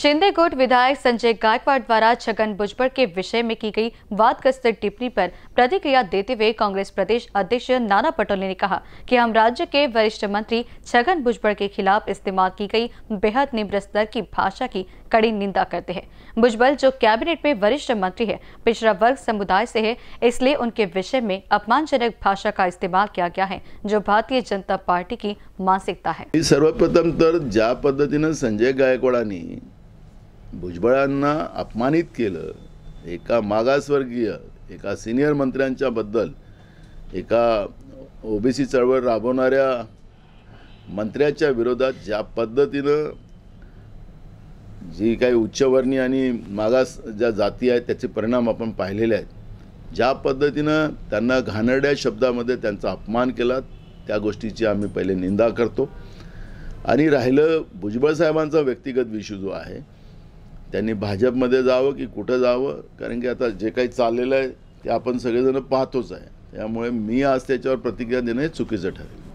शिंदे गुट विधायक संजय गायकवाड़ द्वारा छगन भुजबल के विषय में की गई वादग्रस्त टिप्पणी पर प्रतिक्रिया देते हुए कांग्रेस प्रदेश अध्यक्ष नाना पटोले ने कहा कि हम राज्य के वरिष्ठ मंत्री छगन भुजबल के खिलाफ इस्तेमाल की गई बेहद निम्न स्तर की भाषा की कड़ी निंदा करते हैं भुजबल जो कैबिनेट में वरिष्ठ मंत्री है पिछड़ा वर्ग समुदाय से है इसलिए उनके विषय में अपमानजनक भाषा का इस्तेमाल किया गया है जो भारतीय जनता पार्टी की मानसिकता है सर्वप्रथम तर ज्या पद्धतीनं संजय गायकवाडांनी भुजबळांना अपमानित केलं एका मागासवर्गीय एका सिनियर मंत्र्यांच्याबद्दल एका ओबीसी चळवळ राबवणाऱ्या मंत्र्याच्या विरोधात ज्या पद्धतीनं जी काही उच्चवर्णीय आणि मागास ज्या जाती आहेत त्याचे परिणाम आपण पाहिलेले आहेत ज्या पद्धतीनं त्यांना घाणरड्या शब्दामध्ये त्यांचा अपमान केला त्या गोष्टीची आम्ही पहिले निंदा करतो आणि राहिलं भुजबळ साहेबांचा व्यक्तिगत विषय जो आहे त्यांनी भाजपमध्ये जावं की कुठं जावं कारण की आता जे काही चाललेलं आहे ते आपण सगळेजण पाहतोच आहे त्यामुळे मी आज त्याच्यावर प्रतिक्रिया देणं हे चुकीचं ठरेल